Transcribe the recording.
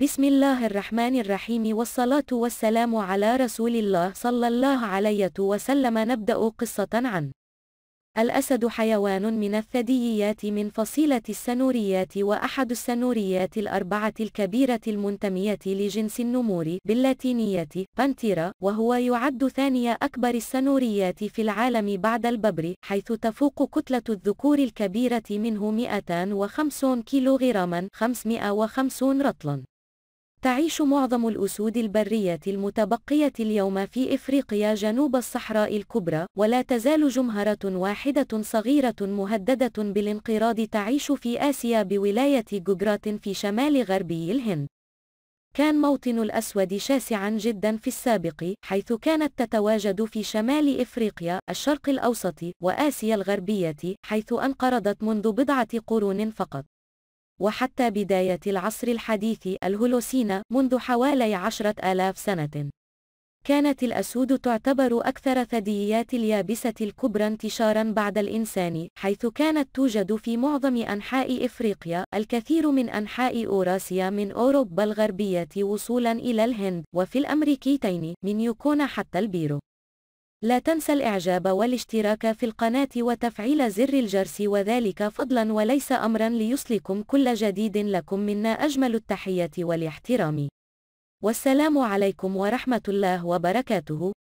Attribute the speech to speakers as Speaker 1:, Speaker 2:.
Speaker 1: بسم الله الرحمن الرحيم والصلاة والسلام على رسول الله صلى الله عليه وسلم نبدأ قصة عن الأسد حيوان من الثدييات من فصيلة السنوريات وأحد السنوريات الأربعة الكبيرة المنتمية لجنس النمور باللاتينية بانتيرا وهو يعد ثاني أكبر السنوريات في العالم بعد الببر حيث تفوق كتلة الذكور الكبيرة منه 250 كيلوغراما 550 رطلا تعيش معظم الأسود البرية المتبقية اليوم في إفريقيا جنوب الصحراء الكبرى، ولا تزال جمهرة واحدة صغيرة مهددة بالانقراض تعيش في آسيا بولاية جوجرات في شمال غربي الهند. كان موطن الأسود شاسعا جدا في السابق، حيث كانت تتواجد في شمال إفريقيا، الشرق الأوسط، وآسيا الغربية، حيث انقرضت منذ بضعة قرون فقط. وحتى بداية العصر الحديث الهولوسينا منذ حوالي عشرة آلاف سنة. كانت الأسود تعتبر أكثر ثدييات اليابسة الكبرى انتشارًا بعد الإنسان، حيث كانت توجد في معظم أنحاء إفريقيا، الكثير من أنحاء أوراسيا من أوروبا الغربية وصولًا إلى الهند، وفي الأمريكيتين من يوكونا حتى البيرو. لا تنسى الإعجاب والاشتراك في القناة وتفعيل زر الجرس وذلك فضلا وليس أمرا ليصلكم كل جديد لكم منا أجمل التحية والاحترام والسلام عليكم ورحمة الله وبركاته